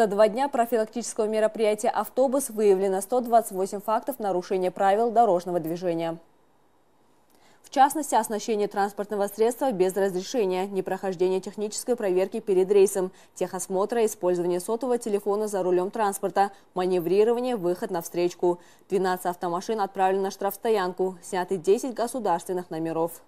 За два дня профилактического мероприятия «Автобус» выявлено 128 фактов нарушения правил дорожного движения. В частности, оснащение транспортного средства без разрешения, непрохождение технической проверки перед рейсом, техосмотра, использование сотового телефона за рулем транспорта, маневрирование, выход на встречку. 12 автомашин отправлены на штрафстоянку, сняты 10 государственных номеров.